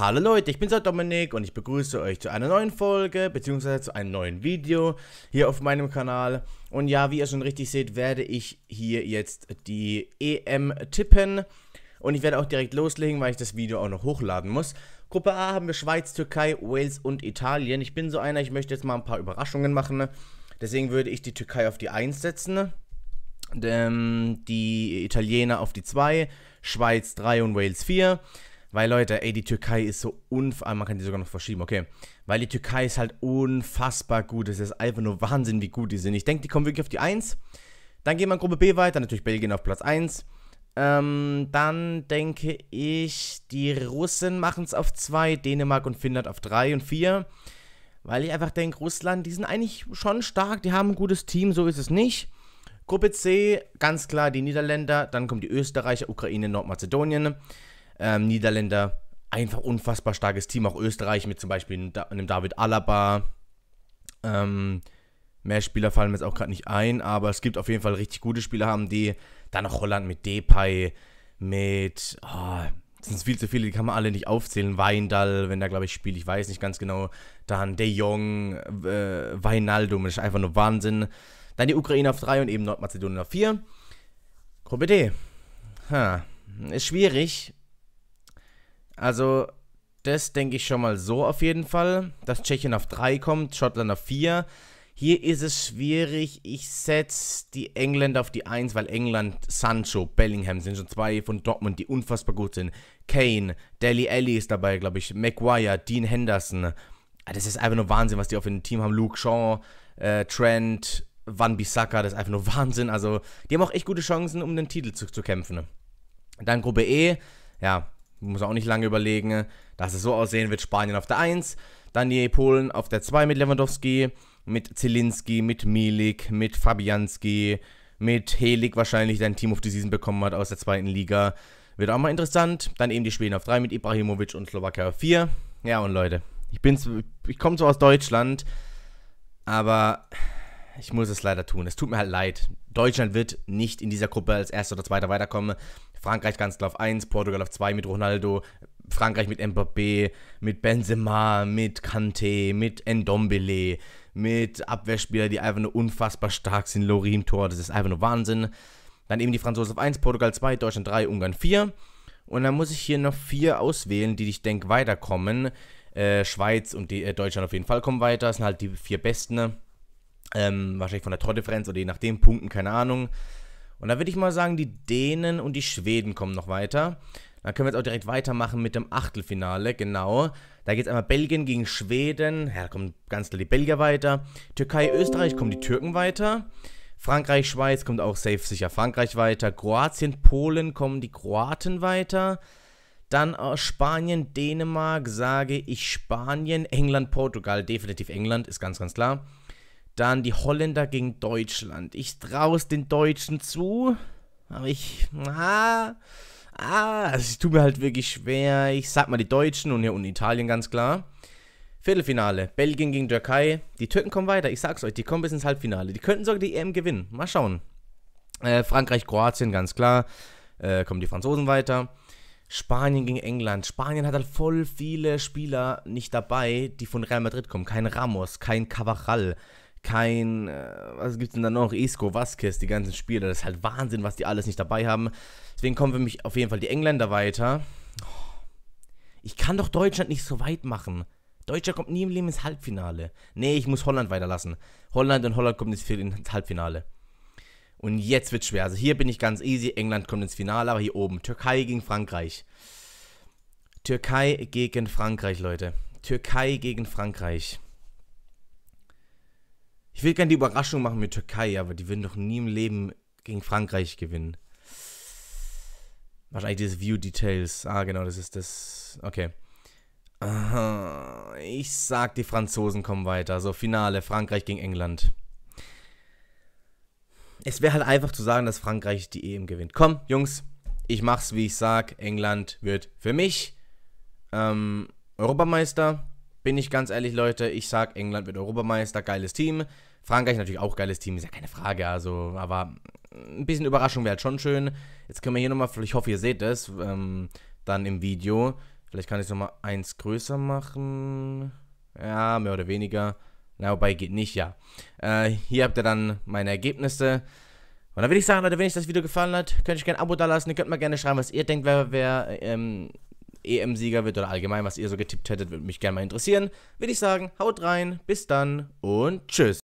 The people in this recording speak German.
Hallo Leute, ich bin's der Dominik und ich begrüße euch zu einer neuen Folge bzw. zu einem neuen Video hier auf meinem Kanal. Und ja, wie ihr schon richtig seht, werde ich hier jetzt die EM tippen und ich werde auch direkt loslegen, weil ich das Video auch noch hochladen muss. Gruppe A haben wir Schweiz, Türkei, Wales und Italien. Ich bin so einer, ich möchte jetzt mal ein paar Überraschungen machen. Deswegen würde ich die Türkei auf die 1 setzen, die Italiener auf die 2, Schweiz 3 und Wales 4. Weil, Leute, ey, die Türkei ist so unfassbar. Ah, man kann die sogar noch verschieben, okay. Weil die Türkei ist halt unfassbar gut. Es ist einfach nur Wahnsinn, wie gut die sind. Ich denke, die kommen wirklich auf die 1. Dann gehen wir in Gruppe B weiter. Natürlich Belgien auf Platz 1. Ähm, dann denke ich, die Russen machen es auf 2. Dänemark und Finnland auf 3 und 4. Weil ich einfach denke, Russland, die sind eigentlich schon stark. Die haben ein gutes Team, so ist es nicht. Gruppe C, ganz klar die Niederländer. Dann kommen die Österreicher, Ukraine, Nordmazedonien. Ähm, Niederländer, einfach unfassbar starkes Team. Auch Österreich mit zum Beispiel einem David Alaba. Ähm, mehr Spieler fallen mir jetzt auch gerade nicht ein, aber es gibt auf jeden Fall richtig gute Spieler haben, die dann noch Holland mit Depay, mit. Oh, das sind viel zu viele, die kann man alle nicht aufzählen. Weindal, wenn da glaube ich spielt, ich weiß nicht ganz genau. Dann De Jong, äh, Weinaldum, das ist einfach nur Wahnsinn. Dann die Ukraine auf 3 und eben Nordmazedonien auf 4. Gruppe D. Ha. Ist schwierig. Also, das denke ich schon mal so auf jeden Fall. Dass Tschechien auf 3 kommt, Schottland auf 4. Hier ist es schwierig. Ich setze die Engländer auf die 1, weil England, Sancho, Bellingham sind schon zwei von Dortmund, die unfassbar gut sind. Kane, Daly Alley ist dabei, glaube ich. Maguire, Dean Henderson. Ah, das ist einfach nur Wahnsinn, was die auf dem Team haben. Luke Shaw, äh, Trent, Van Bissaka, das ist einfach nur Wahnsinn. Also, die haben auch echt gute Chancen, um den Titel zu, zu kämpfen. Dann Gruppe E. Ja, muss auch nicht lange überlegen, dass es so aussehen wird, Spanien auf der 1, dann die Polen auf der 2 mit Lewandowski, mit Zielinski, mit Milik, mit Fabianski, mit Helik wahrscheinlich, der ein Team of the Season bekommen hat aus der zweiten Liga. Wird auch mal interessant. Dann eben die Schweden auf 3 mit Ibrahimovic und Slowakei auf 4. Ja, und Leute, ich, bin's, ich komme zwar aus Deutschland, aber ich muss es leider tun. Es tut mir halt leid. Deutschland wird nicht in dieser Gruppe als erster oder zweiter weiterkommen. Frankreich ganz klar auf 1, Portugal auf 2 mit Ronaldo, Frankreich mit Mbappé, mit Benzema, mit Kanté, mit Ndombele, mit Abwehrspielern, die einfach nur unfassbar stark sind. Lorim Tor, das ist einfach nur Wahnsinn. Dann eben die Franzosen auf 1, Portugal 2, Deutschland 3, Ungarn 4. Und dann muss ich hier noch 4 auswählen, die ich denke weiterkommen. Äh, Schweiz und die, äh, Deutschland auf jeden Fall kommen weiter. Das sind halt die vier besten. Ähm, wahrscheinlich von der Tordifferenz oder je nach den Punkten, keine Ahnung. Und da würde ich mal sagen, die Dänen und die Schweden kommen noch weiter. Dann können wir jetzt auch direkt weitermachen mit dem Achtelfinale, genau. Da geht es einmal Belgien gegen Schweden. Ja, da kommen ganz klar die Belgier weiter. Türkei, Österreich kommen die Türken weiter. Frankreich, Schweiz kommt auch safe sicher Frankreich weiter. Kroatien, Polen kommen die Kroaten weiter. Dann aus äh, Spanien, Dänemark sage ich Spanien. England, Portugal, definitiv England, ist ganz, ganz klar. Dann die Holländer gegen Deutschland. Ich traue es den Deutschen zu, aber ich. Ah, ah, also es tut mir halt wirklich schwer. Ich sag mal die Deutschen und, hier unten Italien ganz klar. Viertelfinale, Belgien gegen Türkei. Die Türken kommen weiter, ich sag's euch, die kommen bis ins Halbfinale. Die könnten sogar die EM gewinnen. Mal schauen. Äh, Frankreich, Kroatien, ganz klar. Äh, kommen die Franzosen weiter. Spanien gegen England. Spanien hat halt voll viele Spieler nicht dabei, die von Real Madrid kommen. Kein Ramos, kein Cavarral, kein, äh, was gibt's denn da noch? Esco, Vasquez, die ganzen Spieler. Das ist halt Wahnsinn, was die alles nicht dabei haben. Deswegen kommen für mich auf jeden Fall die Engländer weiter. Ich kann doch Deutschland nicht so weit machen. Deutschland kommt nie im Leben ins Halbfinale. Nee, ich muss Holland weiterlassen. Holland und Holland kommen ins Halbfinale. Und jetzt wird schwer. Also hier bin ich ganz easy. England kommt ins Finale, aber hier oben. Türkei gegen Frankreich. Türkei gegen Frankreich, Leute. Türkei gegen Frankreich. Ich will gerne die Überraschung machen mit Türkei, aber die würden doch nie im Leben gegen Frankreich gewinnen. Wahrscheinlich dieses View Details. Ah, genau, das ist das. Okay. Aha, ich sag, die Franzosen kommen weiter. So, Finale, Frankreich gegen England. Es wäre halt einfach zu sagen, dass Frankreich die EM gewinnt. Komm, Jungs, ich mach's, wie ich sag. England wird für mich ähm, Europameister bin ich ganz ehrlich, Leute, ich sag, England wird Europameister, geiles Team. Frankreich natürlich auch geiles Team, ist ja keine Frage, also, aber ein bisschen Überraschung wäre halt schon schön. Jetzt können wir hier nochmal, ich hoffe, ihr seht es, ähm, dann im Video. Vielleicht kann ich es nochmal eins größer machen. Ja, mehr oder weniger. Na, wobei geht nicht, ja. Äh, hier habt ihr dann meine Ergebnisse. Und dann würde ich sagen, Leute, wenn euch das Video gefallen hat, könnt ihr gerne ein Abo dalassen. Ihr könnt mal gerne schreiben, was ihr denkt, wer, wer ähm, EM-Sieger wird oder allgemein, was ihr so getippt hättet, würde mich gerne mal interessieren. Würde ich sagen, haut rein, bis dann und tschüss.